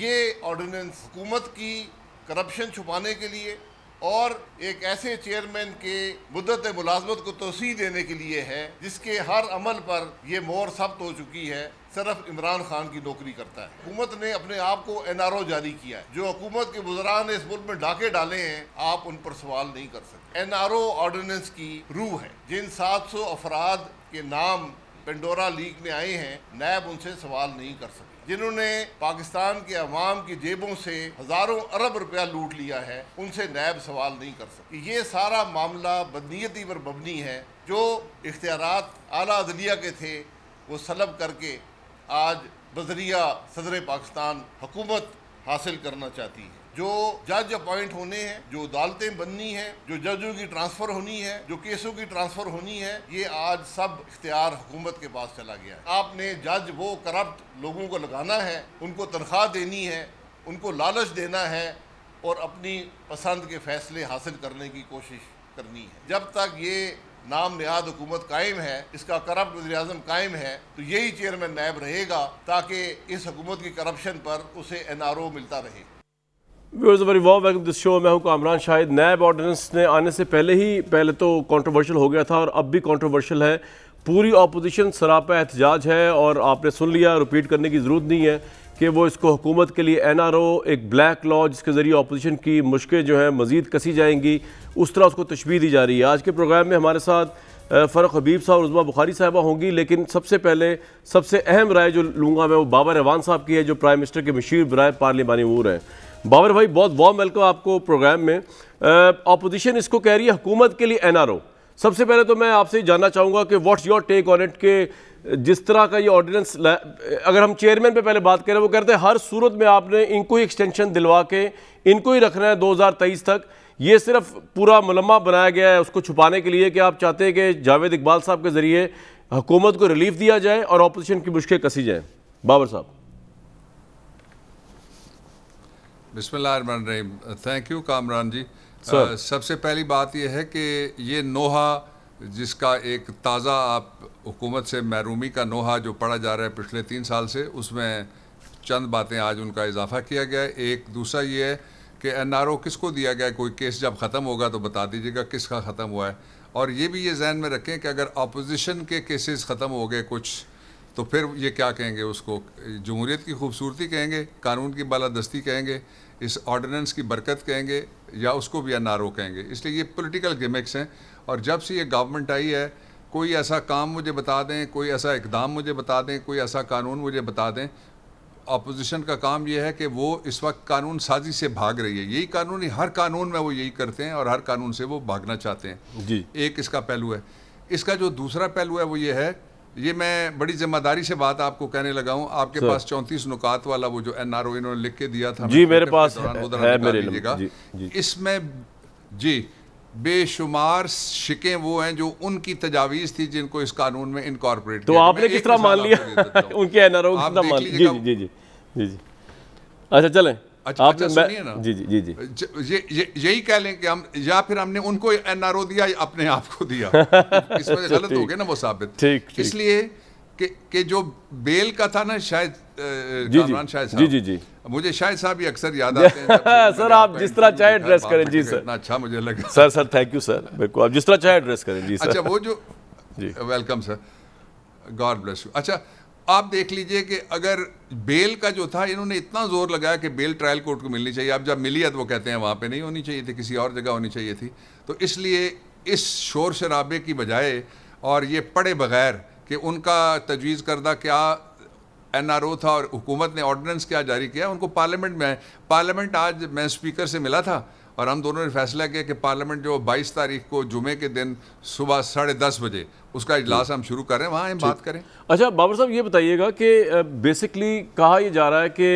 ये ऑर्डिनेंस हुकूमत की करप्शन छुपाने के लिए और एक ऐसे चेयरमैन के मुद्दत मुलाजमत को तोसी देने के लिए है जिसके हर अमल पर यह मोर सब्त हो चुकी है सिर्फ इमरान खान की नौकरी करता है हुकूमत ने अपने आप को एन आर ओ जारी किया है जो हुकूमत के बुजरा ने इस मुल्क में डाके डाले हैं आप उन पर सवाल नहीं कर सकते एन आर ओ ऑर्डिनेंस की रूह है जिन सात सौ अफराद के नाम पेंडोरा लीग में आए हैं नैब उनसे सवाल नहीं कर सकते जिन्होंने पाकिस्तान के अवाम की जेबों से हजारों अरब रुपया लूट लिया है उनसे नैब सवाल नहीं कर सकते ये सारा मामला बदनीयती पर मबनी है जो इख्तियार आला अदलिया के थे वो सलब करके आज बजरिया सदर पाकिस्तान हुकूमत हासिल करना चाहती है जो जज अपॉइंट होने हैं जो अदालतें बननी है जो जजों की ट्रांसफर होनी है जो केसों की ट्रांसफर होनी है ये आज सब इख्तियार हुकूमत के पास चला गया है आपने जज वो करप्ट लोगों को लगाना है उनको तनख्वाह देनी है उनको लालच देना है और अपनी पसंद के फैसले हासिल करने की कोशिश करनी है जब तक ये नाम नयाद हुकूमत कायम है इसका करप्ट वजी अजम कायम है तो यही चेयरमैन नायब रहेगा ताकि इस हुकूमत की करप्शन पर उसे एन आर ओ मिलता रहे viewers very warm welcome this show मैं हूं कामरान शाहिद नैब ऑर्डिनेंस ने आने से पहले ही पहले तो कंट्रोवर्शियल हो गया था और अब भी कंट्रोवर्शियल है पूरी अपोजिशन सरापा एहतजाज है और आपने सुन लिया रिपीट करने की ज़रूरत नहीं है कि वो इसको हुकूमत के लिए एन आर ओ एक ब्लैक लॉ जिसके ज़रिए अपोजिशन की मुश्किलें जो हैं मज़ीद कसी जाएंगी उस तरह उसको तशबी दी जा रही है आज के प्रोग्राम में हमारे साथ फ़र्क हबीब साहब उजमा बुखारी साहबा होंगी लेकिन सबसे पहले सबसे अहम राय जो लूँगा मैं वो बाबा रवान साहब की है जो प्राइम मिनिस्टर के मशीर बरए पार्लिमानी अमूर हैं बाबर भाई बहुत वार्म वेलकम आपको प्रोग्राम में अपोजिशन इसको कह रही है हुकूमत के लिए एनआरओ सबसे पहले तो मैं आपसे जानना चाहूँगा कि what's your take on it के जिस तरह का ये ऑर्डिनेंस अगर हम चेयरमैन पे पहले बात करें वो कहते हैं हर सूरत में आपने इनको ही एक्सटेंशन दिलवा के इनको ही रखना है दो तक ये सिर्फ पूरा मलमा बनाया गया है उसको छुपाने के लिए कि आप चाहते हैं कि जावेद इकबाल साहब के ज़रिए हुकूमत को रिलीफ दिया जाए और अपोजिशन की मुश्किल कसी जाए बाबर साहब बिस्मिल्लाहिर्रहमानिर्रहीम thank you Kamran ji uh, सबसे पहली बात यह है कि ये नोहा जिसका एक ताज़ा आप हुकूमत से महरूमी का नोहा जो पढ़ा जा रहा है पिछले तीन साल से उसमें चंद बातें आज उनका इजाफा किया गया है एक दूसरा ये है कि एन आर ओ किसको दिया गया है कोई केस जब ख़त्म होगा तो बता दीजिएगा किसका ख़त्म हुआ है और ये भी ये जहन में रखें कि अगर अपोजिशन के केसेस ख़त्म हो गए कुछ तो फिर ये क्या कहेंगे उसको जमहूरीत की खूबसूरती कहेंगे कानून की बालादस्ती कहेंगे इस ऑर्डिनेंस की बरकत कहेंगे या उसको भी एन कहेंगे इसलिए ये पोलिटिकल गिमिक्स हैं और जब से ये गवर्नमेंट आई है कोई ऐसा काम मुझे बता दें कोई ऐसा इकदाम मुझे बता दें कोई ऐसा कानून मुझे बता दें अपोजिशन का काम यह है कि वो इस वक्त कानून साजी से भाग रही है यही कानून ही हर कानून में वो यही करते हैं और हर कानून से वो भागना चाहते हैं जी एक इसका पहलू है इसका जो दूसरा पहलू है वो ये है ये मैं बड़ी जिम्मेदारी से बात आपको कहने लगा हूँ आपके पास चौंतीस नुकात वाला वो जो एन आर ओ इन्होंने लिख के दिया था जी मेरे पास है मेरे इसमें जी बेशुमार शिकें वो हैं जो उनकी तजावीज थी जिनको इस कानून में इनकॉर्पोरेट तो आपने किस तरह मान लिया उनके एन आर ओ जी जी जी जी अच्छा चले अच्छा, अच्छा सुनिए ना जी जी जी जी ये यही कह लें कि हम या फिर हमने उनको एन आर ओ दिया या अपने आप को दिया इसमें तो गलत हो गया ना वो साबित ठीक इसलिए कि, कि जो बेल का था ना शायद जी जी, शायद जी जी जी मुझे शायद साहब ये अक्सर याद आते हैं सर आप जिस तरह चाहे एड्रेस करें जी सर अच्छा मुझे लगा sir sir thank you sir बिल्कुल आप जिस तरह चाहे एड्रेस करें जी अच्छा, सर अच्छा वो जो welcome sir God bless you अच्छा आप देख लीजिए कि अगर बेल का जो था इन्होंने इतना जोर लगाया कि बेल ट्रायल कोर्ट को मिलनी चाहिए अब जब मिली है तो वो कहते हैं वहाँ पे नहीं होनी चाहिए थी किसी और जगह होनी चाहिए थी तो इसलिए इस शोर शराबे की बजाय और ये पड़े बगैर कि उनका तजवीज़ करदा क्या एन आर ओ था और हुकूमत ने ऑर्डिनेंस क्या जारी किया उनको पार्लियामेंट में पार्लियामेंट आज मैं स्पीकर से मिला था और हम दोनों ने फैसला किया कि पार्लियामेंट जो 22 तारीख को जुमे के दिन सुबह साढ़े दस बजे उसका इजलास हम शुरू करें वहाँ हम बात करें अच्छा बाबर साहब ये बताइएगा कि बेसिकली कहा यह जा रहा है कि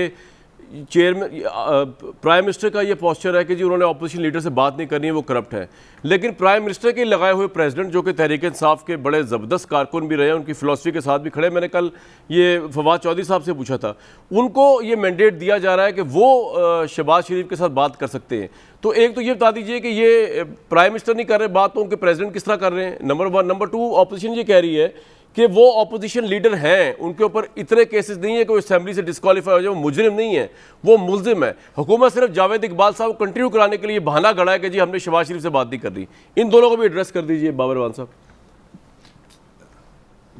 चेयरमैन प्राइम मिनिस्टर का ये पॉस्चर है कि जी उन्होंने अपोजिशन लीडर से बात नहीं करनी है वो करप्ट है लेकिन प्राइम मिनिस्टर के लगाए हुए प्रेसिडेंट जो कि तहरीक इंसाफ के बड़े ज़बरदस्त कारकुन भी रहे उनकी फ़िलासफ़ी के साथ भी खड़े मैंने कल ये फवाद चौधरी साहब से पूछा था उनको ये मैंडेट दिया जा रहा है कि वो uh, शहबाज शरीफ के साथ बात कर सकते हैं तो एक तो ये बता दीजिए कि ये प्राइम uh, मिनिस्टर नहीं कर रहे बात तो उनके प्रेजिडेंट किस तरह कर रहे हैं number one number two opposition ये कह रही है कि वो अपोजिशन लीडर हैं उनके ऊपर इतने केसेस नहीं है कि वो असेंबली से डिस्कालीफाई हो जाए वो मुजरिम नहीं है वो मुलजिम है हुकूमत सिर्फ जावेद इकबाल साहब कंटिन्यू कराने के लिए बहाना गढ़ा है कि जी हमने शबाज शरीफ से बात नहीं कर दी इन दोनों को भी एड्रेस कर दीजिए बाबरवान साहब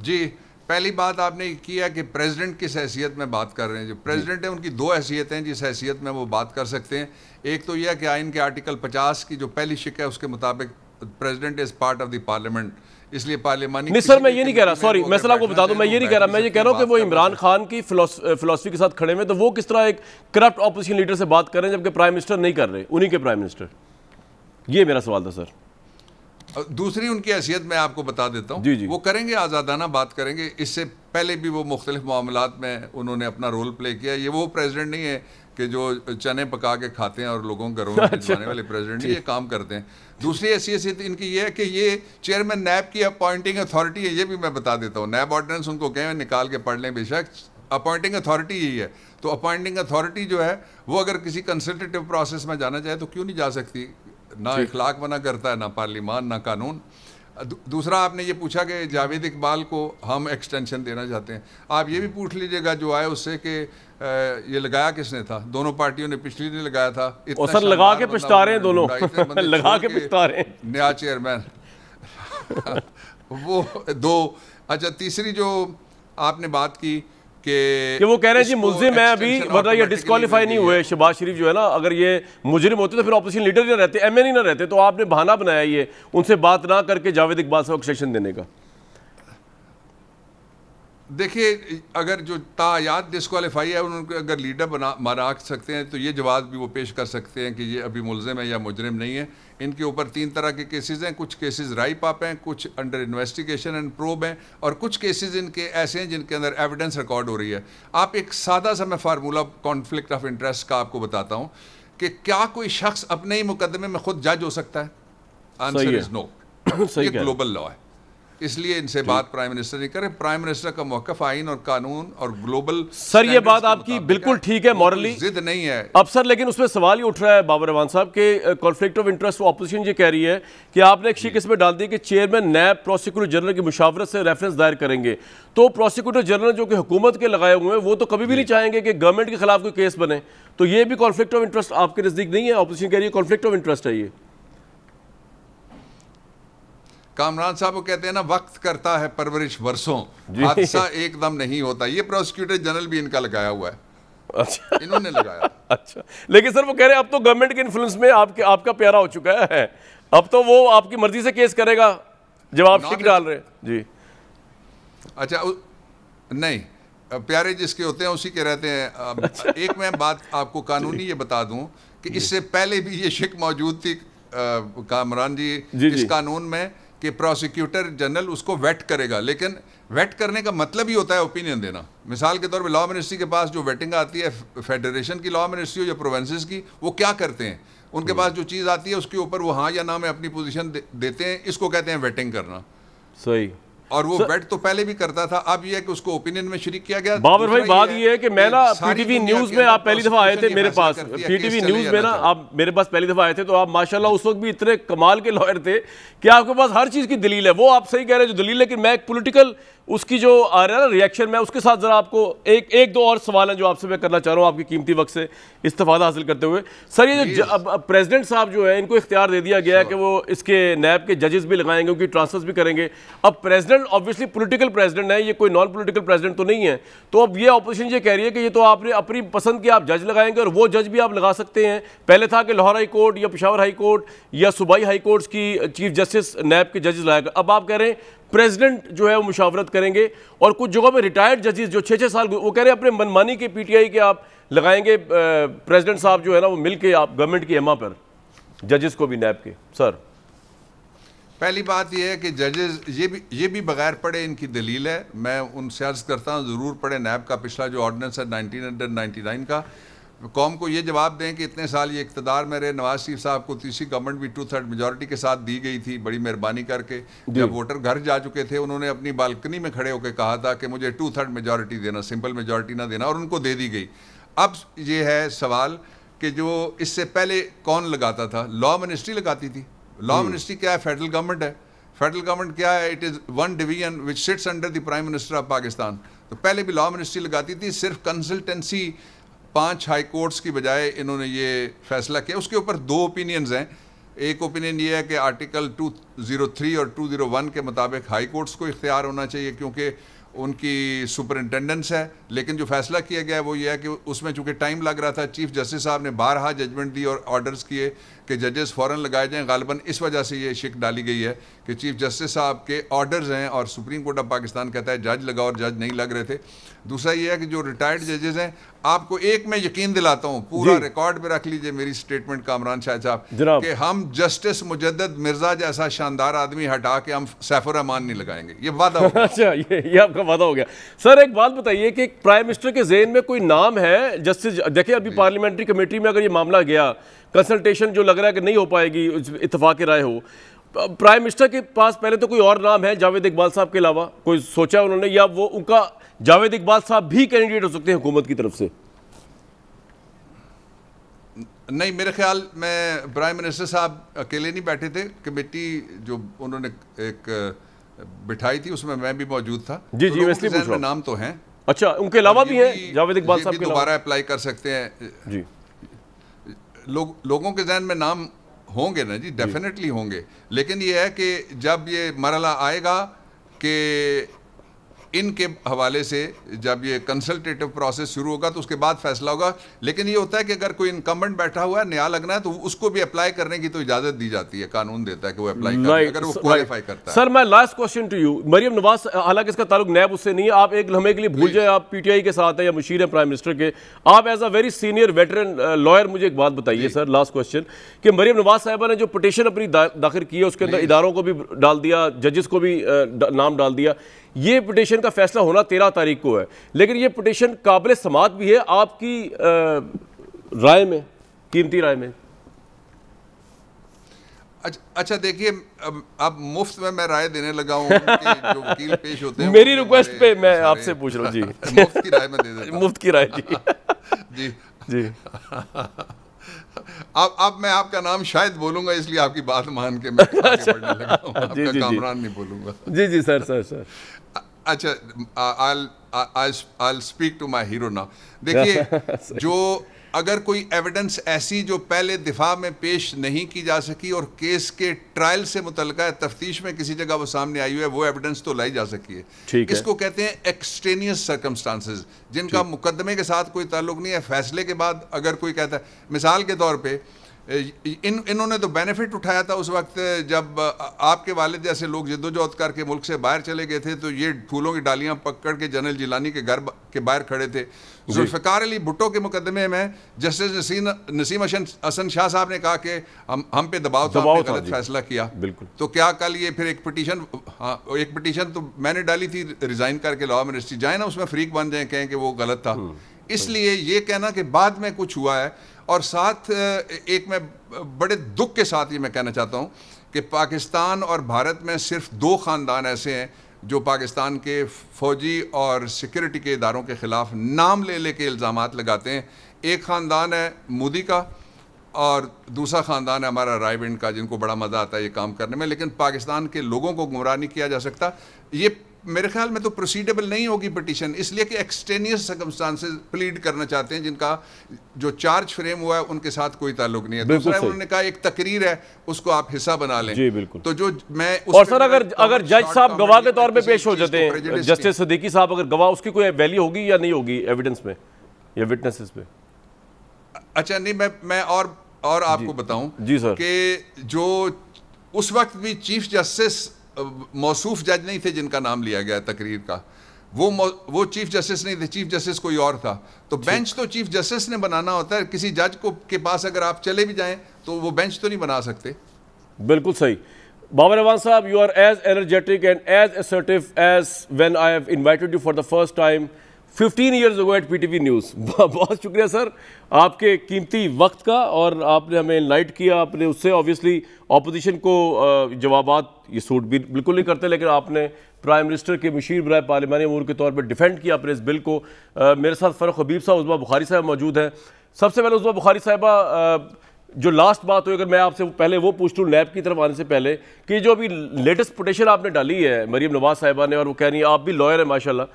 जी पहली बात आपने की है कि प्रेसिडेंट किस हैसियत में बात कर रहे हैं जो प्रेसिडेंट है उनकी दो हैसियत हैं जिस हैसियत में वो बात कर सकते हैं एक तो यह कि आइन के आर्टिकल 50 की जो पहली शिक है उसके मुताबिक president is part of the parliament इसलिए पार्लियामानी नहीं सर मैं ये नहीं कह रहा सॉरी मैं सर आपको बता दूं मैं ये नहीं कह रहा मैं ये कह रहा हूँ कि वो इमरान खान की फिलोसफी के साथ खड़े हुए तो वो किस तरह एक करप्ट ऑपोजिशन लीडर से बात कर रहे हैं जबकि प्राइम मिनिस्टर नहीं कर रहे उन्हीं के प्राइम मिनिस्टर ये मेरा सवाल था सर दूसरी उनकी हैसियत मैं आपको बता देता हूँ वो करेंगे आज़ादाना बात करेंगे इससे पहले भी वो मुख्तलिफ मामलों में उन्होंने अपना रोल प्ले किया ये वो प्रेजिडेंट नहीं है कि जो चने पका के खाते हैं और लोगों घरों में अच्छा। जाने वाले प्रेसिडेंट ये काम करते हैं दूसरी ऐसी इनकी ये है कि ये चेयरमैन नैब की अपॉइंटिंग अथॉरिटी है ये भी मैं बता देता हूँ नैब ऑर्डिनेंस उनको कहें निकाल के पढ़ लें बेशक अपॉइंटिंग अथॉरिटी ही है तो अपॉइंटिंग अथॉरिटी जो है वो अगर किसी कंसल्टेटिव प्रोसेस में जाना चाहे तो क्यों नहीं जा सकती ना इखलाक मना करता है ना पार्लिमान ना कानून दूसरा आपने ये पूछा कि जावेद इकबाल को हम एक्सटेंशन देना चाहते हैं आप ये भी पूछ लीजिएगा जो आए उससे कि ये लगाया किसने था दोनों पार्टियों ने पिछली दिन लगाया था सर लगा के पछता रहे हैं दोनों लगा के पछता रहे हैं नया चेयरमैन वो दो अच्छा तीसरी जो आपने बात की कि वो कह रहे हैं जी मुलजिम मतलब है अभी वरना ये डिस्कालीफाई नहीं हुए शहबाज शरीफ जो है ना अगर ये मुजरिम होते तो फिर अपोजिशन लीडर ही ना रहते एम एन ही ना रहते तो आपने बहाना बनाया ये उनसे बात ना करके जावेद इकबाल साहब को सेशन देने का देखिए अगर जो तायात डिसकॉलीफाई है उनको अगर लीडर बना मारा सकते हैं तो ये जवाब भी वो पेश कर सकते हैं कि ये अभी मुलजिम है या मुजरम नहीं है इनके ऊपर तीन तरह के केसेस हैं कुछ केसेस राइप आप हैं कुछ अंडर इन्वेस्टिगेशन एंड प्रोब हैं और कुछ केसेस इनके ऐसे हैं जिनके अंदर एविडेंस रिकॉर्ड हो रही है आप एक सादा सा मैं फार्मूला कॉन्फ्लिक्ट ऑफ इंटरेस्ट का आपको बताता हूँ कि क्या कोई शख्स अपने ही मुकदमे में खुद जज हो सकता है आंसर इज़ नो ये ग्लोबल लॉ है इसलिए इनसे बात प्राइम मिनिस्टर नहीं करें प्राइम मिनिस्टर का मौकफ आइन और कानून और ग्लोबल सर ये बात आपकी बिल्कुल ठीक है मॉरली जिद नहीं है अब सर लेकिन उसमें सवाल ही उठ रहा है बाबर रवान साहब के कॉन्फ्लिक्ट ऑफ इंटरेस्ट ऑपोजिशन ये कह रही है कि आपने एक शिक इसमें डाल दी कि चेयरमैन नैब प्रोसिक्यूटर जनरल की मुशावरत से रेफरेंस दायर करेंगे तो प्रोसिक्यूटर जनरल जो कि हुकूमत के लगाए हुए हैं वो तो कभी भी नहीं चाहेंगे कि गवर्नमेंट के खिलाफ कोई केस बने तो ये भी कॉन्फ्लिक्ट ऑफ इंटरेस्ट आपके नज़दीक नहीं है ऑपोजिशन कह रही है कॉन्फ्लिक्ट ऑफ इंटरेस्ट है ये कामरान साहब वो कहते हैं ना वक्त करता है परवरिश वर्षों हादसा एकदम नहीं होता ये प्रोसिक्यूटर जनरल भी इनका लगाया हुआ है अच्छा इन्होंने लगाया अच्छा लेकिन सर वो कह रहे हैं अब तो गवर्नमेंट के इन्फ्लुएंस में आपके आपका प्यारा हो चुका है अब तो वो आपकी मर्जी से केस करेगा जब आप ठीक डाल रहे जी अच्छा उ... नहीं प्यारे जिसके होते हैं उसी के रहते हैं अच्छा। एक मैं बात आपको कानूनी ये बता दूं कि इससे पहले भी ये शिक मौजूद थी कामरान जी, जी इस कानून में कि प्रोसिक्यूटर जनरल उसको वेट करेगा लेकिन वेट करने का मतलब ही होता है ओपिनियन देना मिसाल के तौर पर लॉ मिनिस्ट्री के पास जो वेटिंग आती है फेडरेशन की लॉ मिनिस्ट्री हो या प्रोवेंसेस की वो क्या करते हैं उनके hmm. पास जो चीज़ आती है उसके ऊपर वो हाँ या ना में अपनी पोजिशन दे, देते हैं इसको कहते हैं वेटिंग करना सही और वो बैठ तो पहले भी करता था अब यह कि उसको ओपिनियन में शरीक किया गया बाबर भाई बात यह है कि मैं ना पीटीवी न्यूज में आप पहली दफा आए थे मेरे पास पीटीवी न्यूज में ना आप मेरे पास पहली दफा आए थे तो आप माशाल्लाह उस वक्त भी इतने कमाल के लॉयर थे कि आपके पास हर चीज की दलील है वो आप सही कह रहे हैं जो दलील लेकिन मैं एक पोलिटिकल उसकी जो आ रहा है ना रिएक्शन में उसके साथ ज़रा आपको एक एक दो और सवाल हैं जो आपसे मैं करना चाह रहा हूँ आपकी कीमती वक्त से इस्तफादा हासिल करते हुए सर ये जो प्रेसिडेंट साहब जो है इनको इख्तियार दे दिया गया है कि वो इसके नैब के जजेस भी लगाएंगे उनकी ट्रांसफर्स भी करेंगे अब प्रेसिडेंट ऑब्वियसली पोलिटिकल प्रेजिडेंट है ये कोई नॉन पोलिटिकल प्रेजिडेंट तो नहीं है तो अब ये अपोजिशन ये कह रही है कि ये तो आपने अपनी पसंद के आप जज लगाएंगे और वो जज भी आप लगा सकते हैं पहले था कि लाहौर हाई कोर्ट या पिशावर हाई कोर्ट या सूबाई हाई कोर्ट्स की चीफ जस्टिस नैब के जजेस लगाएगा अब आप कह रहे हैं प्रेसिडेंट जो है वो मुशावरत करेंगे और कुछ जगहों में रिटायर्ड जजेस जो छः छः साल वो कह रहे हैं अपने मनमानी के पीटीआई के आप लगाएंगे प्रेसिडेंट साहब जो है ना वो मिल के आप गवर्नमेंट की एमा पर जजेस को भी नैब के सर पहली बात यह है कि जजेस ये भी ये भी बगैर पढ़े इनकी दलील है मैं उनसे अर्ज करता हूँ ज़रूर पढ़े नैब का पिछला जो ऑर्डिनेंस है नाइन का कौम को ये जवाब दें कि इतने साल ये इकतदार में रहे नवाज शरीफ साहब को तीसरी गवर्नमेंट भी टू थर्ड मेजोरिटी के साथ दी गई थी बड़ी मेहरबानी करके जब वोटर घर जा चुके थे उन्होंने अपनी बालकनी में खड़े होकर कहा था कि मुझे टू थर्ड मेजोरिटी देना सिंपल मेजोरिटी ना देना और उनको दे दी गई अब ये है सवाल कि जो इससे पहले कौन लगाता था लॉ मिनिस्ट्री लगाती थी लॉ मिनिस्ट्री क्या है फेडरल गवर्नमेंट है फेडरल गवर्नमेंट क्या है it is one division which sits under the prime minister of Pakistan तो पहले भी लॉ मिनिस्ट्री लगाती थी सिर्फ कंसल्टेंसी पांच हाई कोर्ट्स की बजाय इन्होंने ये फैसला किया उसके ऊपर दो ओपिनियंस हैं एक ओपिनियन ये है कि आर्टिकल 203 और 201 के मुताबिक हाई कोर्ट्स को इख्तियार होना चाहिए क्योंकि उनकी सुपरिटेंडेंस है लेकिन जो फैसला किया गया वो ये है कि उसमें चूंकि टाइम लग रहा था चीफ जस्टिस साहब ने बारह जजमेंट दी और ऑर्डर्स किए कि जजेस फ़ौरन लगाए जाएं गालबन इस वजह से ये शिक डाली गई है कि चीफ जस्टिस साहब के ऑर्डर्स हैं और सुप्रीम कोर्ट ऑफ पाकिस्तान कहता है जज लगाओ और जज नहीं लग रहे थे दूसरा ये है कि जो रिटायर्ड जजेस हैं आपको एक मैं यकीन दिलाता हूँ पूरा रिकॉर्ड में रख लीजिए मेरी स्टेटमेंट कामरान शाह साहब कि हम जस्टिस मुजद मिर्जा जैसा शानदार आदमी हटा के हम सैफुररहमान नहीं लगाएंगे ये वादा अच्छा ये आपका वादा हो गया सर एक बात बताइए कि प्राइम मिनिस्टर के जेन में कोई नाम है जस्टिस देखिए अभी पार्लियामेंट्री कमेटी में अगर ये मामला गया कंसल्टेशन जो लग रहा है कि नहीं हो पाएगी इतफाक़ राय हो प्राइम मिनिस्टर के पास पहले तो कोई और नाम है जावेद इकबाल साहब के अलावा कोई सोचा उन्होंने या वो उनका जावेद इकबाल साहब भी कैंडिडेट हो सकते हैं हुकूमत की तरफ से नहीं मेरे ख्याल में प्राइम मिनिस्टर साहब अकेले नहीं बैठे थे कमेटी जो उन्होंने एक बिठाई थी उसमें मैं भी मौजूद था जी तो जी वैसे नाम तो हैं अच्छा उनके अलावा भी हैं जावेद इकबाल साहब दोबारा अप्लाई कर सकते हैं जी लोग लोगों के जहन में नाम होंगे ना जी डेफिनेटली होंगे लेकिन ये है कि जब ये मरला आएगा कि इनके हवाले से जब ये कंसल्टेटिव प्रोसेस शुरू होगा तो उसके बाद फैसला होगा लेकिन ये होता है कि अगर कोई इनकम्बेंट बैठा हुआ है नया लगना है तो उसको भी अप्लाई करने की तो इजाजत दी जाती है कानून देता है कि वो अप्लाई करे अगर वो क्वालिफाई करता है सर मैं last question to you Maryam Nawaz हालांकि इसका ताल्लुक नैब उससे नहीं है आप एक लम्हे के लिए भूल जाए आप पीटीआई के साथ है या मुशीर है प्राइम मिनिस्टर के आप as a very senior veteran lawyer मुझे एक बात बताइए सर लास्ट क्वेश्चन कि मरियम नवाज साहबा ने जो पटिशन अपनी दाखिल की है उसके अंदर इदारों को भी डाल दिया जजेस को भी uh, नाम डाल दिया ये पटिशन का फैसला होना तेरह तारीख को है लेकिन ये पटिशन काबिल समात भी है आपकी राय में कीमती राय में अच्छा देखिए अब मुफ्त में मैं राय देने लगा हूँ जो वकील पेश होते हैं मेरी रिक्वेस्ट पे मैं आपसे पूछ रहा हूँ जी मुफ्त की राय में मुफ्त की राय जी जी जी अब अब मैं आपका नाम शायद बोलूंगा इसलिए आपकी बात मान के मैं अच्छा। लगा जी, जी, कामरान नहीं बोलूंगा जी जी सर सर सर अच्छा I I speak to my hero now देखिए जो अगर कोई एविडेंस ऐसी जो पहले दिफा में पेश नहीं की जा सकी और केस के ट्रायल से है तफ्तीश में किसी जगह वो सामने आई हुई है वो एविडेंस तो लाई जा सकी है ठीक इसको है। कहते हैं एक्सट्रेनियस सर्कमस्टांसिस जिनका मुकदमे के साथ कोई ताल्लुक नहीं है फैसले के बाद अगर कोई कहता है मिसाल के तौर पर इन इन्होंने तो बेनिफिट उठाया था उस वक्त जब आपके वालिद जैसे लोग जद्दोजहद करके मुल्क से बाहर चले गए थे तो ये फूलों की डालियां पकड़ के जनरल जिलानी के घर के बाहर खड़े थे जुल्फ़ार अली भुट्टो के मुकदमे में जस्टिस नसीम नसीम हसन शाह साहब ने कहा कि हम हम पे दबाव था दबाव गलत फैसला किया बिल्कुल तो क्या कल ये फिर एक पटिशन हाँ एक पटिशन तो मैंने डाली थी रिज़ाइन करके लॉ मिनिस्ट्री जाए ना उसमें फ्रीक बन जाए कहें कि वो गलत था हम्म। इसलिए ये कहना कि बाद में कुछ हुआ है और साथ एक मैं बड़े दुख के साथ ये मैं कहना चाहता हूँ कि पाकिस्तान और भारत में सिर्फ दो ख़ानदान ऐसे हैं जो पाकिस्तान के फौजी और सिक्योरिटी के इदारों के ख़िलाफ़ नाम ले लेके के इल्ज़ाम लगाते हैं एक ख़ानदान है मोदी का और दूसरा ख़ानदान है हमारा रायबिंड का जिनको बड़ा मज़ा आता है ये काम करने में लेकिन पाकिस्तान के लोगों को गुमराह नहीं किया जा सकता ये मेरे ख्याल में तो प्रोसीडेबल नहीं होगी पटिशन इसलिए कि एक्सटेनियस सर्कमस्टांसेस प्लीड करना चाहते हैं जिनका जो चार्ज फ्रेम हुआ है उनके साथ कोई ताल्लुक नहीं है दूसरा उन्होंने कहा एक तकरीर है उसको आप हिस्सा बना लें जी बिल्कुल तो जो मैं और सर अगर अगर जज साहब गवाह के तौर पर पेश हो जाते हैं जस्टिस सदीकी साहब अगर गवाह उसकी कोई वैल्यू होगी या नहीं होगी एविडेंस में या विटनेसेस में अच्छा नहीं मैं मैं और और आपको बताऊं जी सर कि जो उस वक्त भी चीफ जस्टिस मौसूफ जज नहीं थे जिनका नाम लिया गया तकरीर का वो वो चीफ जस्टिस नहीं थे चीफ जस्टिस कोई और था तो बेंच तो चीफ जस्टिस ने बनाना होता है किसी जज को के पास अगर आप चले भी जाएं तो वो बेंच तो नहीं बना सकते बिल्कुल सही बाबर रवान साहब you are as energetic and as assertive as when I have invited you for the first time 15 years ago at PTV news बहुत शुक्रिया सर आपके कीमती वक्त का और आपने हमें लाइट किया आपने उससे ऑब्वियसली ऑपोजिशन को जवाब ये सूट भी बिल्कुल नहीं करते लेकिन आपने प्राइम मिनिस्टर के मशीर बरए पार्लिमानी अमूर के तौर पर डिफेंड किया अपने इस बिल को आ, मेरे साथ फ़र्क हबीब साहब उसमा बुखारी साहब मौजूद हैं सबसे पहले उसमा बुखारी साहबा जो लास्ट बात हुई अगर मैं आपसे पहले वो पूछ लूँ लैब की तरफ आने से पहले कि जो अभी लेटेस्ट पोटेशन आपने डाली है मरीम नवाज साहिबा ने और वो कह रही हैं आप भी लॉयर हैं माशाला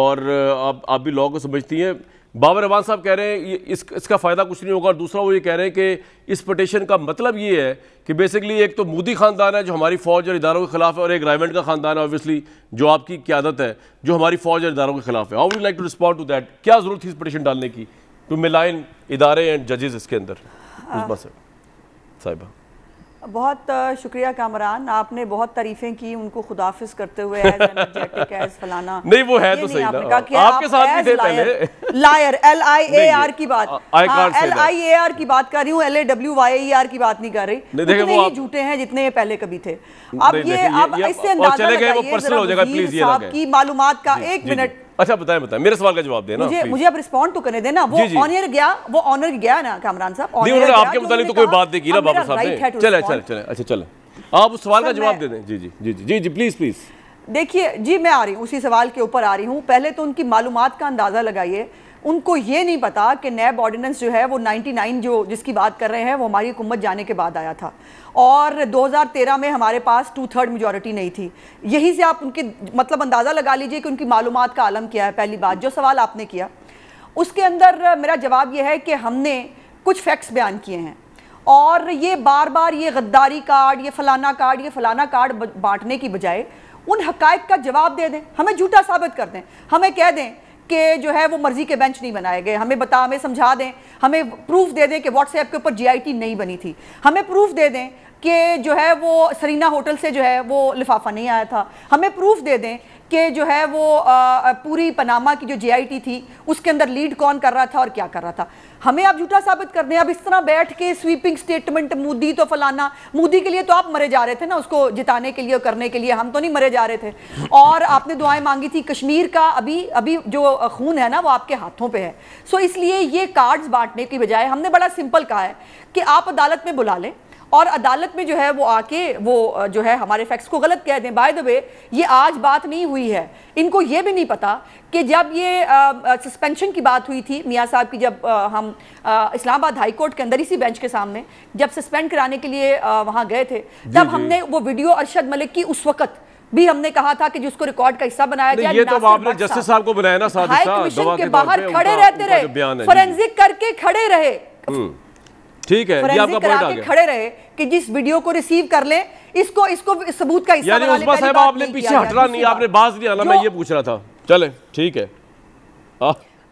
और आप आप भी लॉ को समझती हैं बाबर अबाद साहब कह रहे हैं इस इसका फ़ायदा कुछ नहीं होगा और दूसरा वो ये कह रहे हैं कि इस पटिशन का मतलब ये है कि बेसिकली एक तो मोदी ख़ानदान है जो हमारी फ़ौज और इदारों के खिलाफ है और एक रायमेंट का ख़ानदान है ऑब्वियसली जो आपकी क्यादत है जो हमारी फ़ौज और इदारों के खिलाफ है I would like to respond to that क्या ज़रूरत थी इस पटिशन डालने की टू मिलाइन इदारे एंड जजेज इसके अंदर हाँ। साहिबा बहुत शुक्रिया कामरान आपने बहुत तारीफें की उनको खुदाफिज करते हुए फलाना नहीं वो है तो सही आपने आपके आप साथ भी पहले lawyer L I A R की बात एल आई ए आर की बात कर रही हूँ L A W Y R की बात नहीं कर रही उतने ही झूठे हैं जितने पहले कभी थे अब ये अब इससे अंदाजा लगाइए की मालूम का एक मिनट अच्छा बताए बताए मेरे सवाल का जवाब देना मुझे मुझे आप रिस्पॉन्ड तो करने देना वो ऑनर गया वो ऑनर गया ना कामरान साहब उन्होंने आपके तो मुताबिक तो कोई बात नहीं की ना बाबा साहब ने चले चले चले अच्छा चले आप उस सवाल का जवाब दे दें जी जी जी जी जी प्लीज प्लीज देखिए जी मैं आ रही हूँ उसी सवाल के ऊपर आ रही हूँ पहले तो उनकी मालूम का अंदाज़ा लगाइए उनको ये नहीं पता कि नैब ऑर्डिनेंस जो है वो 99 जो जिसकी बात कर रहे हैं वो हमारी हुकूमत जाने के बाद आया था और 2013 में हमारे पास टू थर्ड मेजोरिटी नहीं थी यहीं से आप उनके मतलब अंदाज़ा लगा लीजिए कि उनकी मालूम का आलम क्या है पहली बात जो सवाल आपने किया उसके अंदर मेरा जवाब यह है कि हमने कुछ फैक्ट्स बयान किए हैं और ये बार बार ये गद्दारी कार्ड ये फलाना कार्ड ये फलाना कार्ड बांटने की बजाय उन हकायक का जवाब दे दें हमें झूठा साबित कर दें हमें कह दें के जो है वो मर्जी के बेंच नहीं बनाए गए हमें बता हमें समझा दें हमें प्रूफ दे दें कि व्हाट्सएप के ऊपर जी नहीं बनी थी हमें प्रूफ दे दें कि जो है वो सरीना होटल से जो है वो लिफाफा नहीं आया था हमें प्रूफ दे दें कि जो है वो आ, पूरी पनामा की जो जीआईटी थी उसके अंदर लीड कौन कर रहा था और क्या कर रहा था हमें आप झूठा साबित करने अब इस तरह बैठ के स्वीपिंग स्टेटमेंट मोदी तो फलाना मोदी के लिए तो आप मरे जा रहे थे ना उसको जिताने के लिए करने के लिए हम तो नहीं मरे जा रहे थे और आपने दुआएं मांगी थी कश्मीर का अभी अभी जो खून है ना वो आपके हाथों पर है सो इसलिए ये कार्ड्स बांटने की बजाय हमने बड़ा सिंपल कहा है कि आप अदालत में बुला लें और अदालत में जो है वो आके वो जो है हमारे फैक्ट्स को गलत कह दें बाय द वे ये आज बात नहीं हुई है इनको ये भी नहीं पता कि जब ये सस्पेंशन की बात हुई थी मियाँ साहब की जब आ, हम इस्लामाबाद हाई कोर्ट के अंदर इसी बेंच के सामने जब सस्पेंड कराने के लिए वहाँ गए थे तब हमने वो वीडियो अरशद मलिक की उस वक्त भी हमने कहा था कि जिसको रिकॉर्ड का हिस्सा बनाया गया ये तो आपने जस्टिस साहब को बनाया ना साथ हाई कमीशन के बाहर खड़े रहते रहे फोरेंसिक करके खड़े रहे हम्म। ठीक है ये आपका पॉइंट आ गया खड़े रहे कि जिस वीडियो को रिसीव कर लें इसको इसको सबूत का हिस्सा यानी उस्मा साहब आपने पीछे हटना नहीं आपने बाज नहीं आना मैं ये पूछ रहा था चले ठीक है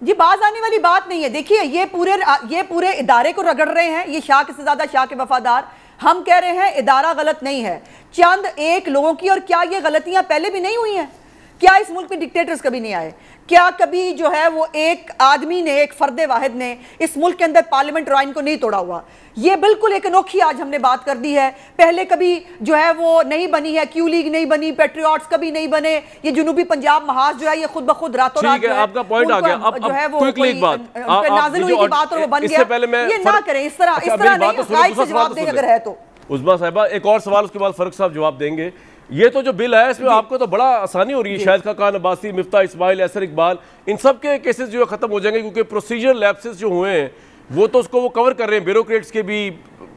जी बाज आने वाली बात नहीं है देखिए ये पूरे ये पूरे इदारे को रगड़ रहे हैं ये शाह के से ज्यादा शाह के वफादार हम कह रहे हैं इदारा गलत नहीं है चंद एक लोगों की और क्या ये गलतियां पहले भी नहीं हुई हैं क्या इस मुल्क में डिक्टेटर्स कभी नहीं आए क्या कभी जो है वो एक आदमी ने एक फर्द वाहिद ने इस मुल्क के अंदर पार्लियामेंट रॉइन को नहीं तोड़ा हुआ ये बिल्कुल एक अनोखी आज हमने बात कर दी है पहले कभी जो है वो नहीं बनी है क्यू लीग नहीं बनी पेट्रियॉट्स कभी नहीं बने ये जुनूबी पंजाब महाज जो है ये खुद ब खुद रातों रात आपका पॉइंट आ गया अब जो है वो नाजिल हुई बात और वो बन गया ये ना करें इस तरह अच्छा, इस तरह नहीं तो तो जवाब अगर है तो साहबा एक और सवाल उसके बाद फर्क साहब जवाब देंगे ये तो जो बिल आया इसमें आपको तो बड़ा आसानी हो रही है शायद खान अब्बासी मिफ्ता इसमाइल ऐसर इकबाल इन सब के केसेस जो है ख़त्म हो जाएंगे क्योंकि प्रोसीजर लैपसेस जो हुए हैं वो तो उसको वो कवर कर रहे हैं ब्यूरोक्रेट्स के भी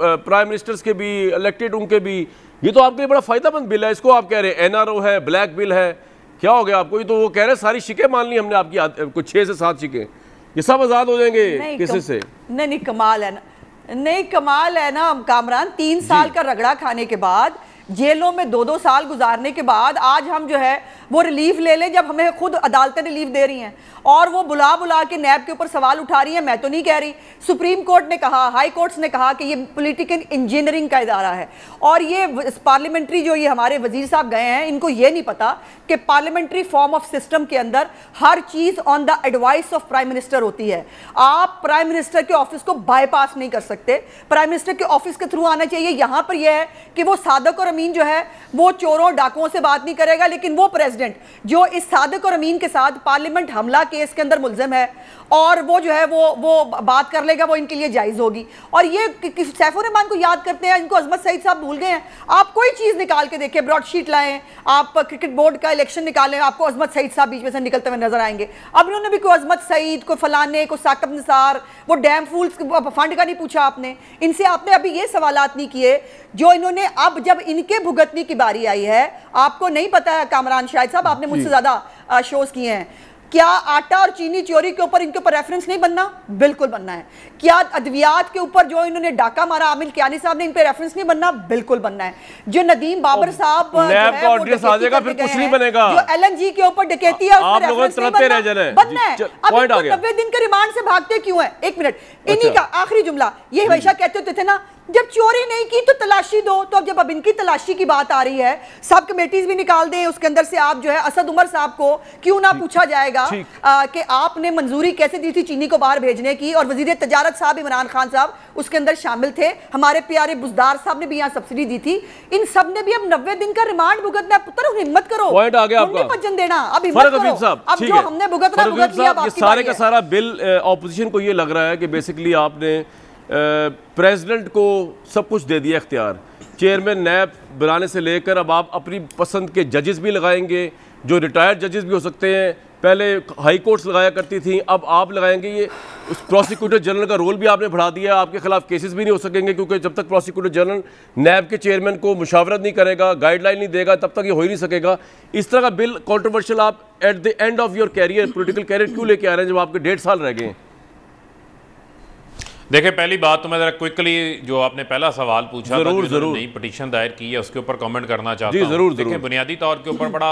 प्राइम मिनिस्टर्स के भी इलेक्टेड उनके भी ये तो आपके लिए बड़ा फ़ायदामंद बिल है इसको आप कह रहे हैं एन है ब्लैक बिल है क्या हो गया आपको ये तो वो कह रहे हैं सारी शिकें मान ली हमने आपकी कुछ छः से सात शिकें ये सब आज़ाद हो जाएंगे किसी से नहीं कमाल है ना नहीं कमाल है ना कामरान तीन साल का रगड़ा खाने के बाद जेलों में दो दो साल गुजारने के बाद आज हम जो है वो रिलीफ ले लें जब हमें खुद अदालतें रिलीफ दे रही हैं और वो बुला बुला के नैब के ऊपर सवाल उठा रही हैं मैं तो नहीं कह रही सुप्रीम कोर्ट ने कहा हाई कोर्ट्स ने कहा कि ये पॉलिटिकल इंजीनियरिंग का इदारा है और ये पार्लियामेंट्री जो ये हमारे वजीर साहब गए हैं इनको ये नहीं पता कि पार्लियामेंट्री फॉर्म ऑफ सिस्टम के अंदर हर चीज़ on the advice of prime minister होती है आप प्राइम मिनिस्टर के ऑफिस को बाईपास नहीं कर सकते प्राइम मिनिस्टर के ऑफिस के थ्रू आना चाहिए यहाँ पर यह है कि वो साधक और अमीन जो है वो चोरों डाकुओं से बात नहीं करेगा लेकिन वो प्रेसिडेंट जो इस सादक और अमीन के साथ पार्लियामेंट हमला केस के अंदर मुलजम है और वो जो है वो वो बात कर लेगा वो इनके लिए जायज़ होगी और ये सैफुररहमान को याद करते हैं इनको अजमत सईद साहब भूल गए हैं आप कोई चीज़ निकाल के देखें ब्रॉडशीट लाएँ आप क्रिकेट बोर्ड का इलेक्शन निकालें आपको अजमत सईद साहब बीच में से निकलते हुए नजर आएंगे अब इन्होंने भी कोई अजमत सईद को फलाने को साकब निसार वो डैम फूल्स फंड का नहीं पूछा आपने इनसे आपने अभी ये सवाल नहीं किए जो इन्होंने अब जब इन के भुगतने की बारी आई है आपको नहीं पता है कामरान शाहिद साहब आपने मुझसे ज्यादा शोज किए हैं क्या आटा और चीनी चोरी के ऊपर इनके ऊपर रेफरेंस नहीं बनना बिल्कुल बनना है क्या अद्वियात के ऊपर जो इन्होंने डाका मारा आमिर कियानी साहब ने इन पे रेफरेंस नहीं बनना बिल्कुल बनना है जो नदीम बाबर साहब जो एल एन जी के ऊपर डकैती है बनना है रिमांड से भागते क्यों है एक मिनट अच्छा। इन्हीं का आखिरी जुमला ये हमेशा कहते होते तो थे ना जब चोरी नहीं की तो तलाशी दो तो अब जब अब इनकी तलाशी की बात आ रही है सब कमेटीज भी निकाल दें उसके अंदर से आप जो है असद उमर साहब को क्यों ना पूछा जाएगा कि आपने मंजूरी कैसे दी थी चीनी को बाहर भेजने की और वजीर तजारत साहब इमरान खान साहब उसके अंदर शामिल थे हमारे प्यारे बुजदार साहब ने भी यहाँ सब्सिडी दी थी इन सब ने भी अब नब्बे दिन का रिमांड भुगतना पुत्र हिम्मत करो वचन देना अब हिम्मत अब जो हमने भुगतना सारे का सारा बिल ऑपोजिशन को ये लग रहा है कि बेसिकली आपने प्रेसिडेंट को सब कुछ दे दिया इख्तियार चेयरमैन नैब बनाने से लेकर अब आप अपनी पसंद के जजेस भी लगाएंगे जो रिटायर्ड जजेस भी हो सकते हैं पहले हाई कोर्ट्स लगाया करती थी अब आप लगाएंगे ये उस प्रोसिक्यूटर जनरल का रोल भी आपने बढ़ा दिया आपके खिलाफ केसेस भी नहीं हो सकेंगे क्योंकि जब तक प्रोसिक्यूटर जनरल नैब के चेयरमैन को मुशावरत नहीं करेगा गाइडलाइन नहीं देगा तब तक ये हो ही नहीं सकेगा इस तरह का बिल कॉन्ट्रोवर्शियल आप at the end of your career political career क्यों लेके आ रहे हैं जब आपके डेढ़ साल रह गए हैं देखे पहली बात तो मैं ज़रा क्विकली जो आपने पहला सवाल पूछा जरूर जरूर नहीं पटिशन दायर की है उसके ऊपर कमेंट करना चाहता हूँ जरूर देखें बुनियादी तौर के ऊपर बड़ा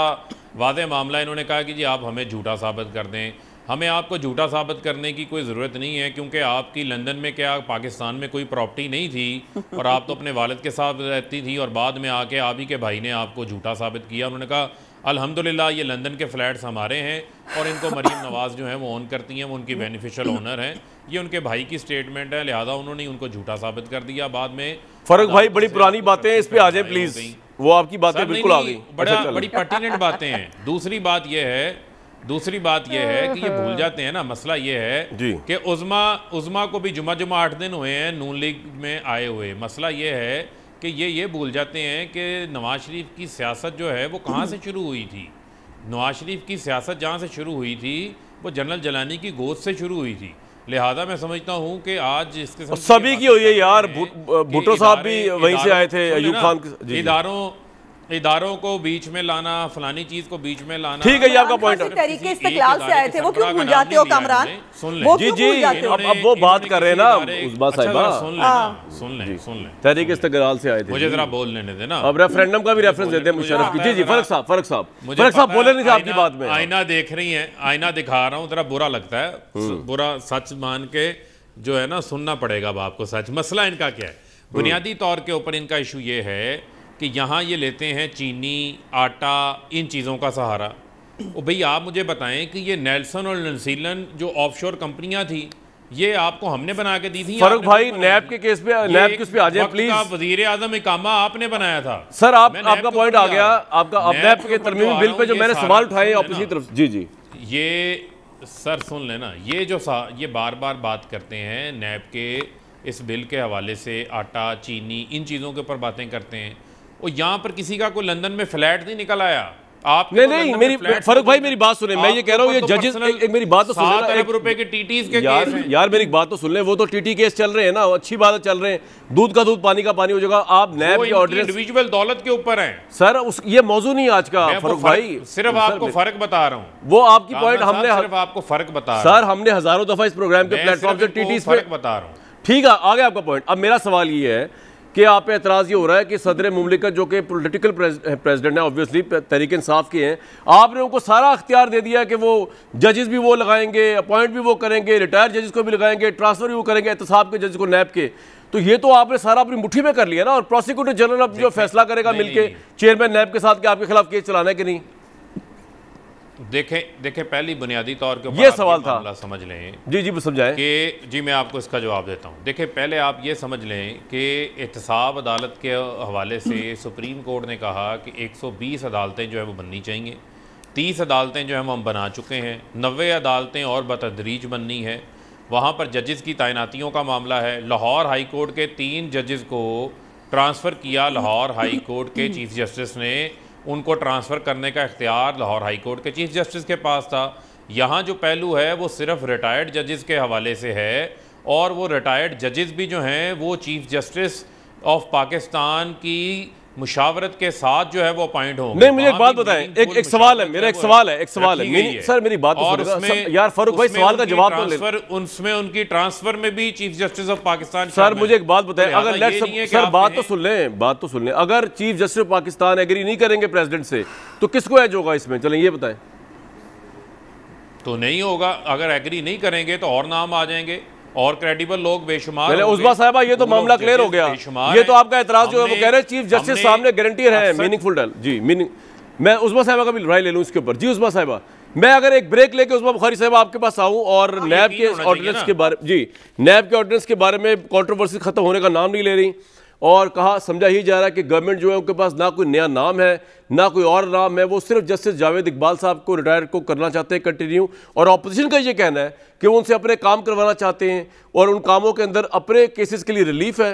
वादे मामला इन्होंने कहा कि जी आप हमें झूठा साबित कर दें हमें आपको झूठा साबित करने की कोई ज़रूरत नहीं है क्योंकि आपकी लंदन में क्या पाकिस्तान में कोई प्रॉपर्टी नहीं थी और आप तो अपने वालद के साथ रहती थी और बाद में आके आप ही के भाई ने आपको झूठा साबित किया उन्होंने कहा अल्हम्दुलिल्लाह ये लंदन के फ्लैट्स हमारे हैं और इनको मरीम नवाज़ जो है वो ऑन करती हैं वो उनकी बेनिफिशियल ओनर हैं ये उनके भाई की स्टेटमेंट है लिहाजा उन्होंने उनको झूठा साबित कर दिया बाद में फरक भाई बड़ी पुरानी बातें इस पर आ जाए प्लीज़ वो आपकी बातें बिल्कुल आ गई बड़ा अच्छा, बड़ी पर्टिनेंट बातें हैं दूसरी बात यह है दूसरी बात यह है कि ये भूल जाते हैं ना मसला ये है कि उजमा उजमा को भी जुमा जुमा आठ दिन हुए हैं नून लीग में आए हुए मसला ये है कि ये ये भूल जाते हैं कि नवाज शरीफ की सियासत जो है वो कहाँ से शुरू हुई थी नवाज शरीफ की सियासत जहाँ से शुरू हुई थी वो जनरल जलानी की गोद से शुरू हुई थी लिहाजा मैं समझता हूँ कि आज इसके सभी की हुई है यार भुट्टो साहब भी वहीं से आए थे अयूब खान इदारों इदारों को बीच में लाना फलानी चीज को बीच में लाना ठीक है आपका पॉइंट तरीके इस्तेकलाल से आए थे वो क्यों भूल जाते हो कामरान सुन ले जी जी अब वो बात कर रहे हैं ना उसबा अच्छा, साहिबा सुन ले हाँ। सुन ले सुन ले तहरीक इस्तेकलाल से आए थे मुझे जरा बोल लेने देना अब रेफरेंडम का भी रेफरेंस देते हैं मुशरफ की जी जी फरक साहब फरक साहब फरक साहब बोले नहीं आपकी बात में आईना देख रही है आईना दिखा रहा हूँ जरा बुरा लगता है हम्म। बुरा सच मान के जो है ना सुनना पड़ेगा अब आपको सच मसला इनका क्या है हम्म। बुनियादी तौर के ऊपर इनका इशू ये है कि यहाँ ये लेते हैं चीनी आटा इन चीज़ों का सहारा और भाई आप मुझे बताएं कि ये नेल्सन और नसीलन जो ऑफशोर कंपनियां थी ये आपको हमने बना के दी थी फरुख भाई नैब के केस पे नैब किस पे आ जाए प्लीज वजीर आजम इकामा आपने बनाया था सर आप आपका पॉइंट आ गया आपका नैब के तरमीमी तो बिल पे जो मैंने सवाल उठाए अपनी तरफ जी जी ये सर सुन लेना ये जो ये बार बार बात करते हैं नैब के इस बिल के हवाले से आटा चीनी इन चीज़ों के ऊपर बातें करते हैं और यहाँ पर किसी का कोई लंदन में फ्लैट नहीं निकल आया आप नहीं नहीं मेरी फरुख तो भाई मेरी बात सुने मैं ये कह रहा हूँ ये जजेस एक मेरी बात तो सुन रहे रुपए के टीटीज के यार केस यार मेरी बात तो सुन ले वो तो टीटी केस चल रहे हैं ना अच्छी बात चल रहे हैं दूध का दूध पानी का पानी हो जाएगा आप नैब की ऑर्डर इंडिविजुअल दौलत के ऊपर है सर उस ये मौजूद नहीं आज का फरुख भाई सिर्फ आपको फर्क बता रहा हूँ वो आपकी पॉइंट हमने आपको फर्क बता सर हमने हजारों दफा इस प्रोग्राम के प्लेटफॉर्म से टीटी फर्क बता रहा हूँ ठीक है आ गया आपका पॉइंट अब मेरा सवाल ये है कि आप एतराज़ ये हो रहा है कि सदर ममलिकत जो कि पोलिटिकल प्रेजिडेंट है ऑब्वियसली तरीके इंसाफ के हैं आपने उनको सारा अख्तियार दे दिया कि वो जजेस भी वो लगाएंगे अपॉइंट भी वो करेंगे रिटायर्ड जजेस को भी लगाएंगे ट्रांसफ़र भी वो करेंगे एहतसाब के जजेस को नैब के तो ये तो आपने सारा अपनी मुट्ठी में कर लिया ना और प्रोसिक्यूटर जनरल अब जो फैसला करेगा मिलकर चेयरमैन नैब के साथ के आपके खिलाफ केस चलाना है कि नहीं देखें देखें पहली बुनियादी तौर के ये सवाल था समझ लें जी जी समझाएं कि जी मैं आपको इसका जवाब देता हूं देखें पहले आप ये समझ लें कि एहतसाब अदालत के हवाले से सुप्रीम कोर्ट ने कहा कि 120 अदालतें जो है वो बननी चाहिए 30 अदालतें जो है हम बना चुके हैं नबे अदालतें और बतदरीज बननी है वहाँ पर जजेस की तैनातियों का मामला है लाहौर हाई कोर्ट के तीन जजेस को ट्रांसफ़र किया लाहौर हाई कोर्ट के चीफ जस्टिस ने उनको ट्रांसफ़र करने का इख्तियार लाहौर हाई कोर्ट के चीफ जस्टिस के पास था यहाँ जो पहलू है वो सिर्फ रिटायर्ड जजेस के हवाले से है और वो रिटायर्ड जजेस भी जो हैं वो चीफ जस्टिस ऑफ पाकिस्तान की मुशावरत के साथ जो है वो अपॉइंट हो नहीं मुझे एक बात बताएं एक एक सवाल है मेरा एक सवाल है एक सवाल है मेरी, सर मेरी बात और उसमें यार फारूक भाई सवाल का जवाब तो ले उसमें उनकी ट्रांसफर में भी chief justice of Pakistan sir मुझे एक बात बताएं अगर लेट सर बात तो सुन लें बात तो सुन लें अगर chief justice of Pakistan agree नहीं करेंगे प्रेसिडेंट से तो किसको एज होगा इसमें चलें ये बताएं तो नहीं होगा अगर एग्री नहीं करेंगे तो और नाम आ जाएंगे और क्रेडिबल लोग बेशुमार उस्मा साहबा ये तो मामला क्लियर हो गया ये तो आपका एतराज जो है वो कह रहे हैं चीफ जस्टिस सामने गारंटी है मीनिंगफुल डल जी मीनिंग मैं उस्मा साहबा का भी राय ले लूँ इसके ऊपर जी उस्मा साहबा मैं अगर एक ब्रेक लेके उसमें बुखारी साहब आपके पास आऊं और हाँ, नैब के ऑर्डिनेंस के बारे जी नैब के ऑर्डिनेंस के बारे में कंट्रोवर्सी खत्म होने का नाम नहीं ले रही और कहा समझा ही जा रहा है कि गवर्नमेंट जो है उनके पास ना कोई नया नाम है ना कोई और नाम है वो सिर्फ जस्टिस जावेद इकबाल साहब को रिटायर को करना चाहते हैं कंटिन्यू और अपोजिशन का ये कहना है कि वो उनसे अपने काम करवाना चाहते हैं और उन कामों के अंदर अपने केसेस के लिए रिलीफ है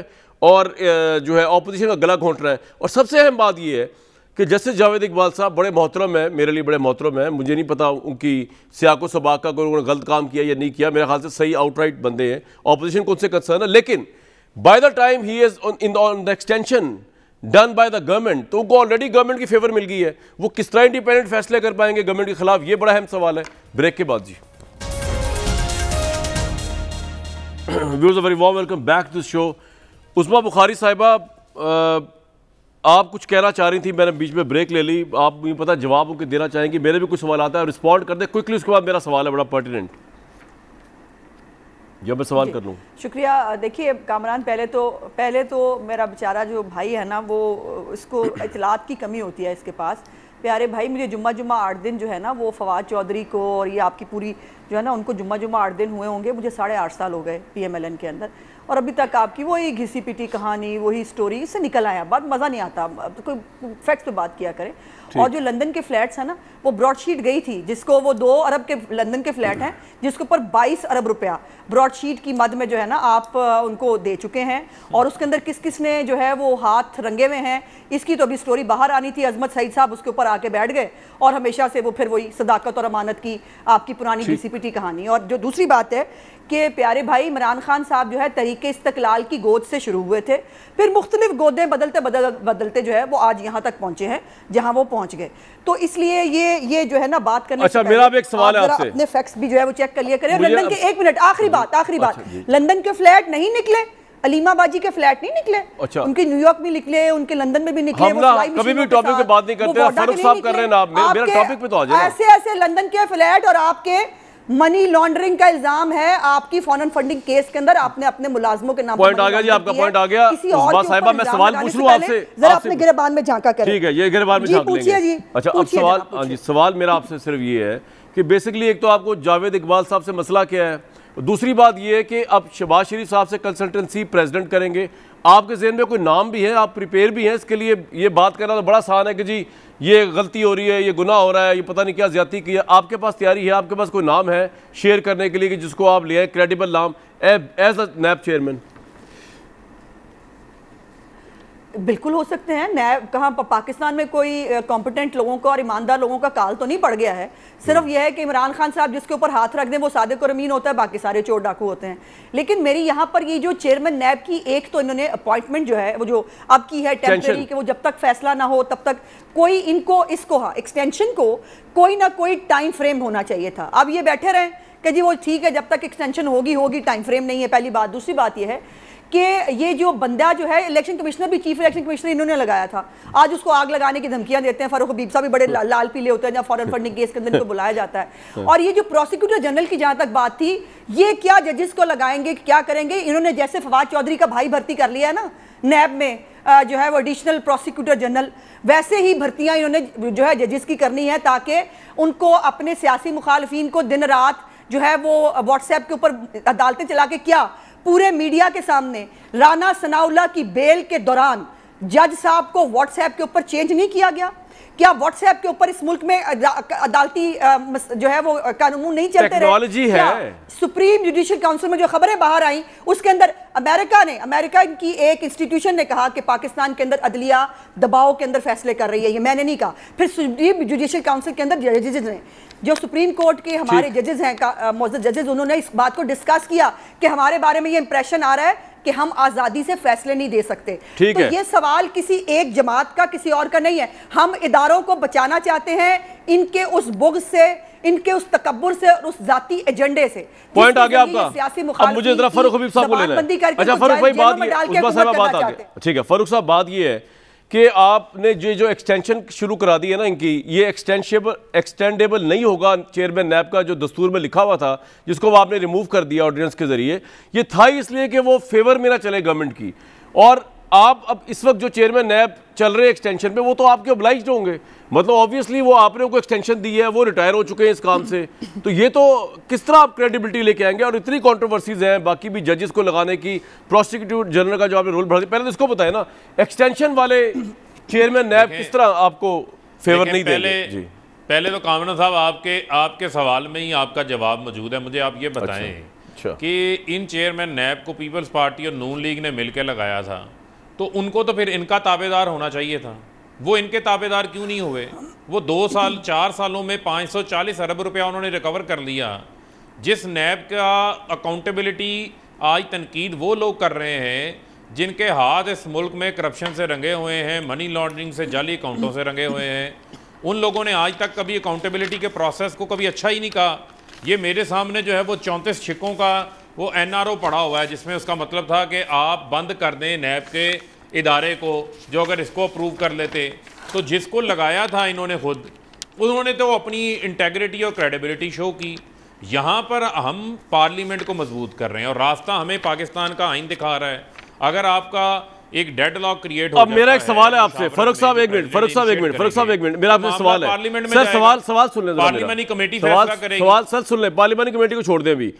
और जो है अपोजिशन का गला घोंट रहा है और सबसे अहम बात यह है कि जस्टिस जावेद इकबाल साहब बड़े मोहतरम हैं मेरे लिए बड़े मोहतरम हैं मुझे नहीं पता उनकी सियाको सबाक का कोई उन्होंने गलत काम किया या नहीं किया मेरे ख्याल से सही आउटराइट बंदे हैं ऑपोजिशन को उनसे कंसर्न है लेकिन by the time he is in on the extension done by the government तो उनको ऑलरेडी गवर्नमेंट की फेवर मिल गई है वो किस तरह इंडिपेंडेंट फैसले कर पाएंगे गवर्नमेंट के खिलाफ ये बड़ा अहम सवाल है ब्रेक के बाद जी views very warm welcome back to show Uzma Bukhari साहिबा आप कुछ कहना चाह रही थी मैंने बीच में ब्रेक ले ली आप मुझे पता जवाब उनके देना चाहेंगी मेरे भी कुछ सवाल आता है रिस्पॉन्ड कर दे क्विकली उसके बाद मेरा सवाल है बड़ा पर्टिनेंट जो मैं सवाल कर लूँ शुक्रिया देखिए कामरान पहले तो पहले तो मेरा बेचारा जो भाई है ना वो इसको इतलात की कमी होती है इसके पास प्यारे भाई मुझे जुम्मा जुम्मा आठ दिन जो है ना वो फवाद चौधरी को और ये आपकी पूरी जो है ना उनको जुम्मा जुम्मा आठ दिन हुए होंगे मुझे साढ़े आठ साल हो गए पीएमएलएन के अंदर और अभी तक आपकी वही घिसी पिटी कहानी वही स्टोरी इससे निकल आया बात मज़ा नहीं आता तो कोई फैक्ट्स पे बात किया करें और जो लंदन के फ्लैट है ना वो ब्रॉडशीट गई थी जिसको वो दो अरब के लंदन के फ्लैट हैं जिसके ऊपर बाईस अरब रुपया ब्रॉडशीट की मद में जो है ना आप उनको दे चुके हैं और उसके अंदर किस किस ने जो है वो हाथ रंगे हुए हैं इसकी तो अभी स्टोरी बाहर आनी थी अजमत सईद साहब उसके ऊपर आके बैठ गए और हमेशा से वो फिर वही सदाकत और अमानत की आपकी पुरानी डीसीपीटी कहानी और जो दूसरी बात है कि प्यारे भाई इमरान खान साहब जो है तरीके इस्तकलाल की गोद से शुरू हुए थे फिर मुख्तलिफ गोदें बदलते बदलते जो है वो आज यहाँ तक पहुँचे हैं जहाँ वो पहुंच गए तो इसलिए ये ये जो है ना बात करना अच्छा मेरा भी एक सवाल है आपसे अपने फैक्स भी जो है वो चेक कर लिया करें लंदन के एक मिनट आखिरी बात हम्म। आखिरी बात अच्छा, लंदन के फ्लैट नहीं निकले अलीमा बाजी के फ्लैट नहीं निकले अच्छा उनके न्यूयॉर्क में निकले उनके लंदन में भी निकले हम ना, वो कभी भी टॉपिक पे बात नहीं करते फरूख साहब कर रहे हैं आप मेरा टॉपिक पे तो आ जाए ऐसे ऐसे लंदन के फ्लैट और आपके मनी लॉन्ड्रिंग का इल्जाम है आपकी फॉरन फंडिंग केस के अंदर आपने अपने मुलाजमो के नाम पॉइंट आ गया जी आपका पॉइंट आ गया किसी और साहिबा मैं सवाल पूछ लू आपसे जरा अपने गिरबान में झांका करें ठीक है ये गिरबान में झांक लेंगे अच्छा अब सवाल हाँ सवाल मेरा आपसे सिर्फ ये है कि बेसिकली एक तो आपको जावेद इकबाल साहब से मसला क्या है दूसरी बात यह है कि अब शबाज शरीफ साहब से कंसल्टेंसी प्रेसिडेंट करेंगे आपके जहन में कोई नाम भी है आप प्रिपेयर भी हैं इसके लिए ये बात करना तो बड़ा आसान है कि जी ये गलती हो रही है ये गुनाह हो रहा है ये पता नहीं क्या ज्यादा की है आपके पास तैयारी है आपके पास कोई नाम है शेयर करने के लिए कि जिसको आप लिया क्रेडिबल नाम एज अ नैब चेयरमैन बिल्कुल हो सकते हैं नया कहाँ पाकिस्तान में कोई कॉम्पिटेंट लोगों का और ईमानदार लोगों का काल तो नहीं पड़ गया है सिर्फ हम्म। यह है कि इमरान खान साहब जिसके ऊपर हाथ रख दें वो सादक और अमीन होता है बाकी सारे चोर डाकू होते हैं लेकिन मेरी यहाँ पर ये जो चेयरमैन नैब की एक तो इन्होंने अपॉइंटमेंट जो है वो जो अब की है टेम्प्रेरी कि वो जब तक फैसला ना हो तब तक कोई इनको इसको हाँ एक्सटेंशन को कोई ना कोई टाइम फ्रेम होना चाहिए था अब ये बैठे रहें कि जी वो ठीक है जब तक एक्सटेंशन होगी होगी टाइम फ्रेम नहीं है पहली बात दूसरी बात यह है कि ये जो बंदा जो है इलेक्शन कमिश्नर भी चीफ इलेक्शन कमिश्नर इन्होंने लगाया था आज उसको आग लगाने की धमकियां देते हैं फारूक हबीब साहब भी बड़े ला, तो- लाल पीले होते हैं जहाँ फॉरन फंडिंग केस के अंदर इनको बुलाया जाता है तो- और ये जो प्रोसिक्यूटर जनरल की जहाँ तक बात थी ये क्या जजेस को लगाएंगे क्या करेंगे इन्होंने जैसे फवाद चौधरी का भाई भर्ती कर लिया है ना नैब में जो है वो एडिशनल प्रोसिक्यूटर जनरल वैसे ही भर्तियां इन्होंने जो है जजेस की करनी है ताकि उनको अपने सियासी मुखालफी को दिन रात जो है वो व्हाट्सएप के ऊपर अदालतें चला के क्या पूरे मीडिया के सामने राणा सनाउल्ला की बेल के दौरान जज साहब को व्हाट्सएप के ऊपर चेंज नहीं किया गया क्या व्हाट्सएप के ऊपर इस मुल्क में अदालती जो है वो कानून नहीं चलते टेक्नोलॉजी है सुप्रीम जुडिशियल काउंसिल में जो खबरें बाहर आई उसके अंदर अमेरिका ने अमेरिका की एक इंस्टीट्यूशन ने कहा कि पाकिस्तान के अंदर अदलिया दबाव के अंदर फैसले कर रही है ये मैंने नहीं कहा फिर सुप्रीम जुडिशियल काउंसिल के अंदर जजेज ने जो सुप्रीम कोर्ट के हमारे जजेस हैं मौजूद जजेज उन्होंने इस बात को डिस्कस किया कि हमारे बारे में ये इंप्रेशन आ रहा है कि हम आज़ादी से फैसले नहीं दे सकते तो ये सवाल किसी एक जमात का किसी और का नहीं है हम इदारों को बचाना चाहते हैं इनके उस बुग से इनके उस तकबर से और उस जाति एजेंडे से पॉइंट आ गया आपका अब मुझे जरा फरूख साहब को लेना है अच्छा फरूख भाई बात ये उस्मान साहब बात आ ठीक है फरूख साहब बात ये है कि आपने जो जो एक्सटेंशन शुरू करा दी है ना इनकी ये एक्सटेंशेबल एक्सटेंडेबल नहीं होगा चेयरमैन नैब का जो दस्तूर में लिखा हुआ था जिसको आपने रिमूव कर दिया ऑर्डिनेंस के ज़रिए ये था इसलिए कि वो फेवर में ना चले गवर्नमेंट की और आप अब इस वक्त जो चेयरमैन नैब चल रहे एक्सटेंशन पे वो तो आपके ओब्लाइज होंगे मतलब ऑब्वियसली वो आपने उनको एक्सटेंशन दी है वो रिटायर हो चुके हैं इस काम से तो ये तो किस तरह आप क्रेडिबिलिटी लेके आएंगे और इतनी कंट्रोवर्सीज हैं बाकी भी जजेस को लगाने की प्रोसिक्यूटर जनरल का जो आपने रोल बढ़ा दिया पहले तो इसको बताया ना एक्सटेंशन वाले चेयरमैन नैब किस तरह आपको फेवर नहीं दे जी पहले तो कामना साहब आपके आपके सवाल में ही आपका जवाब मौजूद है मुझे आप ये अच्छा। बताएं अच्छा। कि इन चेयरमैन नैब को पीपल्स पार्टी और नून लीग ने मिलकर लगाया था तो उनको तो फिर इनका ताबेदार होना चाहिए था वो इनके ताबेदार क्यों नहीं हुए वो दो साल चार सालों में 540 अरब रुपया उन्होंने रिकवर कर लिया जिस नैब का अकाउंटेबिलिटी आज तनकीद वो लोग कर रहे हैं जिनके हाथ इस मुल्क में करप्शन से रंगे हुए हैं मनी लॉन्ड्रिंग से जाली अकाउंटों से रंगे हुए हैं उन लोगों ने आज तक कभी अकाउंटेबिलिटी के प्रोसेस को कभी अच्छा ही नहीं कहा ये मेरे सामने जो है वो चौंतीस छिकों का वो एन आर ओ पड़ा हुआ है जिसमें उसका मतलब था कि आप बंद कर दें नैब के इदारे को जो अगर इसको अप्रूव कर लेते तो जिसको लगाया था इन्होंने खुद उन्होंने तो अपनी इंटेग्रिटी और क्रेडिबिलिटी शो की यहाँ पर हम पार्लियामेंट को मजबूत कर रहे हैं और रास्ता हमें पाकिस्तान का आइन दिखा रहा है अगर आपका एक डेड लॉक क्रिएट हो अब मेरा एक सवाल है आपसे फरुक साहब एक मिनट फरुक साहब एक मिनट फरुक साहब एक मिनट मेरा सवाल है सर सवाल सवाल सुन लें पार्लियामानी कमेटी सवाल सर सुन लें पार्लियामानी कमेटी को छोड़ दें अभी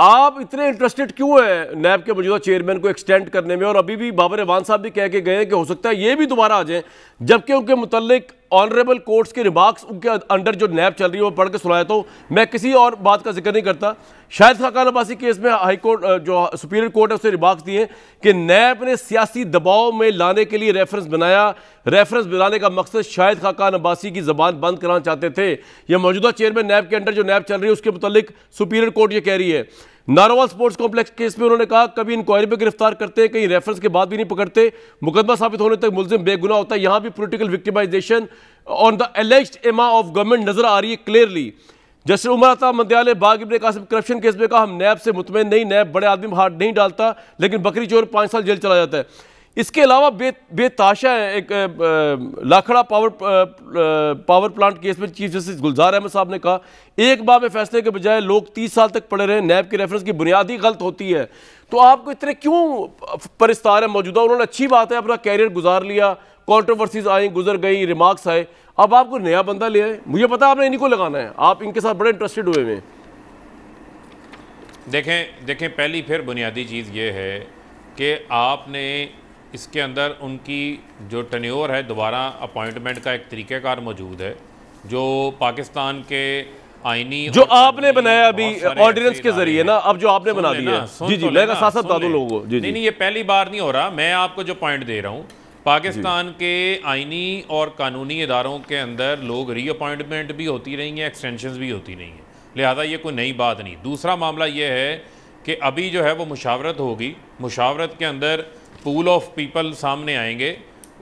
आप इतने इंटरेस्टेड क्यों है नैब के मौजूदा चेयरमैन को एक्सटेंड करने में और अभी भी बाबर रवान साहब भी कह के गए हैं कि हो सकता है ये भी दोबारा आ जाए जबकि उनके मुतलिक ऑनरेबल कोर्ट्स के रिमार्क्स उनके अंडर जो नैब चल रही है वो पढ़ के सुनाया तो मैं किसी और बात का जिक्र नहीं करता शायद खाकान अब्बासी केस में हाई कोर्ट जो सुपीरियर कोर्ट है उसने रिमार्क्स दिए कि नैब ने सियासी दबाव में लाने के लिए रेफरेंस बनाया रेफरेंस बनाने का मकसद शायद खाकान अब्बासी की जबान बंद कराना चाहते थे यह मौजूदा चेयरमैन नैब के अंडर जो नैब चल रही है उसके मुतलिक सुपीरियर कोर्ट ये कह रही है नारोवाल स्पोर्ट्स कॉम्प्लेक्स केस में उन्होंने कहा कभी इंक्वायरी में गिरफ्तार करते कहीं रेफरेंस के बाद भी नहीं पकड़ते मुकदमा साबित होने तक मुलजिम बेगुना होता है यहां भी पोलिटिकल विक्टिमाइजेशन ऑन द एलेक्ट एमा ऑफ गवर्नमेंट नजर आ रही है क्लियरली जस्टिस उमर अता मध्यालय बाग इबन कासिम करप्शन केस में कहा हम नैब से मुतमिन नहीं नैब बड़े आदमी हार्ट नहीं डालता लेकिन बकरी चोर पाँच साल जेल चला जाता है इसके अलावा बे बेताशा एक Lakhra power power plant case में चीफ जस्टिस गुलजार अहमद साहब ने कहा एक बार में फैसले के बजाय लोग तीस साल तक पड़े रहे नैब के रेफरेंस की बुनियादी गलत होती है तो आपको इतने क्यों परिस्तार है मौजूदा उन्होंने अच्छी बात है अपना कैरियर गुजार लिया कॉन्ट्रोवर्सीज आई गुजर गई रिमार्क्स आए अब आपको नया बंदा लिया है मुझे पता है आपने इन्हीं को लगाना है आप इनके साथ बड़े इंटरेस्टेड हुए हुए हैं देखें देखें पहली फिर बुनियादी चीज़ ये है कि आपने इसके अंदर उनकी जो टन्योर है दोबारा अपॉइंटमेंट का एक तरीक़ेकार मौजूद है जो पाकिस्तान के आईनी जो आपने बनाया अभी ऑर्डिनेंस के जरिए ना अब जो आपने बना दिया जी तो जी मैं साथ साथ दो लोगों जी नहीं नहीं ये पहली बार नहीं हो रहा मैं आपको जो पॉइंट दे रहा हूँ पाकिस्तान के आइनी और कानूनी इदारों के अंदर लोग रीअपॉइंटमेंट भी होती रही हैं एक्सटेंशन भी होती रही हैं लिहाजा ये कोई नई बात नहीं दूसरा मामला ये है कि अभी जो है वो मुशावरत होगी मुशावरत के अंदर पूल ऑफ पीपल सामने आएंगे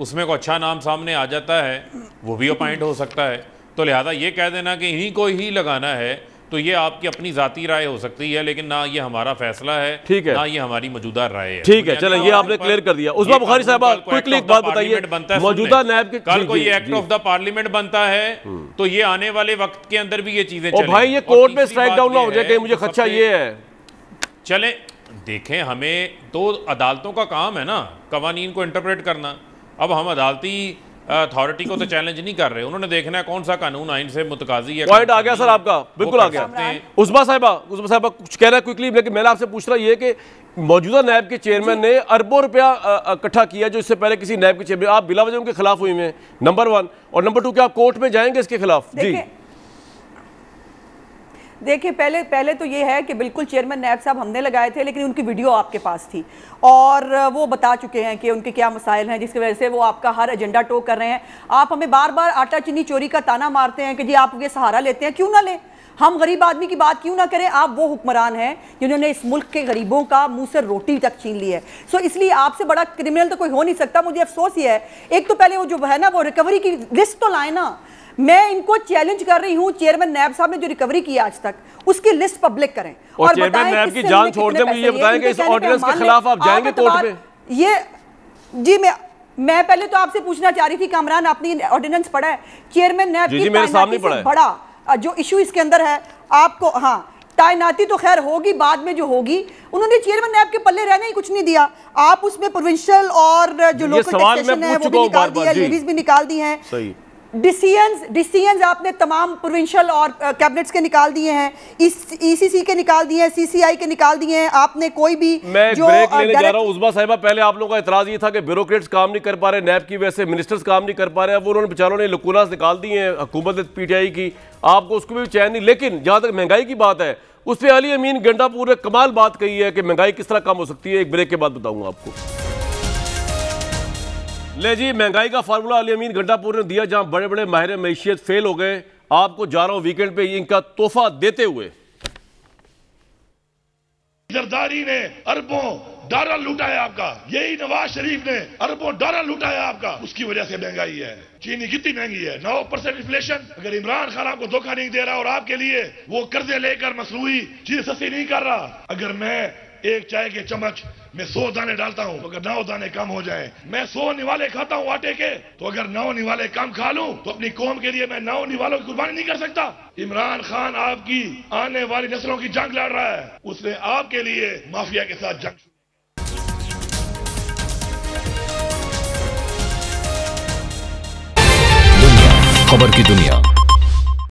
उसमें को अच्छा नाम सामने आ जाता है वो भी अपॉइंट हो सकता है तो लिहाजा ये कह देना कि इन्हीं को ही लगाना है तो ये आपकी अपनी जाती राय हो सकती है लेकिन ना ये हमारा फैसला है ठीक है ना ये हमारी मौजूदा राय है ठीक है चलो ये आपने क्लियर कर दिया उसमें बुखारी साहब क्विकली एक बात बताइए मौजूदा नैब के कल ये एक्ट ऑफ द पार्लियामेंट बनता है हम्म। तो ये आने वाले वक्त के अंदर भी ये चीजें भाई ये कोर्ट में स्ट्राइक डाउन ना हो जाए मुझे तो खदशा ये है चले देखें हमें दो अदालतों का काम है ना कवानीन को इंटरप्रेट करना अब हम अदालती अथॉरिटी को तो चैलेंज नहीं कर रहे उन्होंने देखना है कौन सा कानून आइन से मुतकाजी है पॉइंट आ गया सर आपका बिल्कुल आ गया उस्मा साहबा उस्मा साहबा कुछ कह रहा है क्विकली लेकिन मैंने आपसे पूछ रहा ये कि मौजूदा नैब के चेयरमैन ने अरबों रुपया इकट्ठा किया जो इससे पहले किसी नैब के चेयरमैन आप बिला वजह उनके खिलाफ हुई हैं नंबर वन और नंबर टू क्या आप कोर्ट में जाएंगे इसके खिलाफ जी देखिए पहले पहले तो ये है कि बिल्कुल चेयरमैन नैब साहब हमने लगाए थे लेकिन उनकी वीडियो आपके पास थी और वो बता चुके हैं कि उनके क्या मसाइल हैं जिसकी वजह से वो आपका हर एजेंडा टो कर रहे हैं आप हमें बार बार आटा चीनी चोरी का ताना मारते हैं कि जी आप ये सहारा लेते हैं क्यों ना लें हम गरीब आदमी की बात क्यों ना करें आप वो हुक्मरान हैं जिन्होंने इस मुल्क के गरीबों का मुंह से रोटी तक छीन ली है सो इसलिए आपसे बड़ा क्रिमिनल तो कोई हो नहीं सकता मुझे अफसोस ये है एक तो पहले वो जो है ना वो रिकवरी की लिस्ट तो लाए ना मैं इनको चैलेंज कर रही हूँ चेयरमैन नायब साहब ने जो रिकवरी की आज तक उसकी लिस्ट पब्लिक करें और, चेयरमैन नायब की जान छोड़ दे मुझे बताएं कि इस ऑर्डिनेंस के खिलाफ आप जाएंगे तो कोर्ट में ये जी मैं मैं पहले तो आपसे पूछना चाह रही थी कामरान आपने ऑर्डिनेंस पढ़ा है चेयरमैन नायब की मेरे सामने पढ़ा है बड़ा जो इशू इसके अंदर है आपको हाँ तैनाती तो खैर होगी बाद में जो होगी उन्होंने चेयरमैन नैब के पल्ले रहने ही कुछ नहीं दिया आप उसमें प्रोविंशियल और जो लोकल है वो भी निकाल दी है भी निकाल दी है डिसीजंस डिसीजंस आपने तमाम प्रोविंशियल और कैबिनेट्स के निकाल दिए हैं ईसीसी e के निकाल दिए हैं सीसीआई के निकाल दिए हैं आपने कोई भी मैं जो ब्रेक लेने जा रहा हूं उस्मा साहिबा पहले आप लोगों का इतराज ये था कि ब्यूरोक्रेट्स काम नहीं कर पा रहे नैब की वजह से मिनिस्टर्स काम नहीं कर पा रहे अब उन्होंने बेचारों ने लकूनास निकाल दिए हैं हुकूमत पीटीआई की आपको उसको भी चैन नहीं लेकिन जहां तक महंगाई की बात है उस पर अली अमीन गंडापुर ने कमाल बात कही है कि महंगाई किस तरह कम हो सकती है एक ब्रेक के बाद बताऊंगा आपको ले जी महंगाई का फार्मूला अली अमीन गड्ढापुर ने दिया जहां बड़े बड़े माहिर मैशियत फेल हो गए आपको जा रहा हूं वीकेंड पे इनका तोहफा देते हुए जरदारी ने अरबों डॉलर लुटाया आपका यही नवाज शरीफ ने अरबों डॉलर लुटाया आपका उसकी वजह से महंगाई है चीनी कितनी महंगी है नौ परसेंट इन्फ्लेशन अगर इमरान खान आपको धोखा नहीं दे रहा और आपके लिए वो कर्जे लेकर मसरूई चीज सस्ती नहीं कर रहा अगर मैं एक चाय के चम्मच मैं सौ दाने डालता हूँ तो अगर नौ दाने कम हो जाए मैं सौ निवाले खाता हूँ आटे के तो अगर नौ निवाले कम खा लूँ तो अपनी कौम के लिए मैं नौ निवालों की कुर्बानी नहीं कर सकता इमरान खान आपकी आने वाली नस्लों की जंग लड़ रहा है उसने आपके लिए माफिया के साथ जंग खबर की दुनिया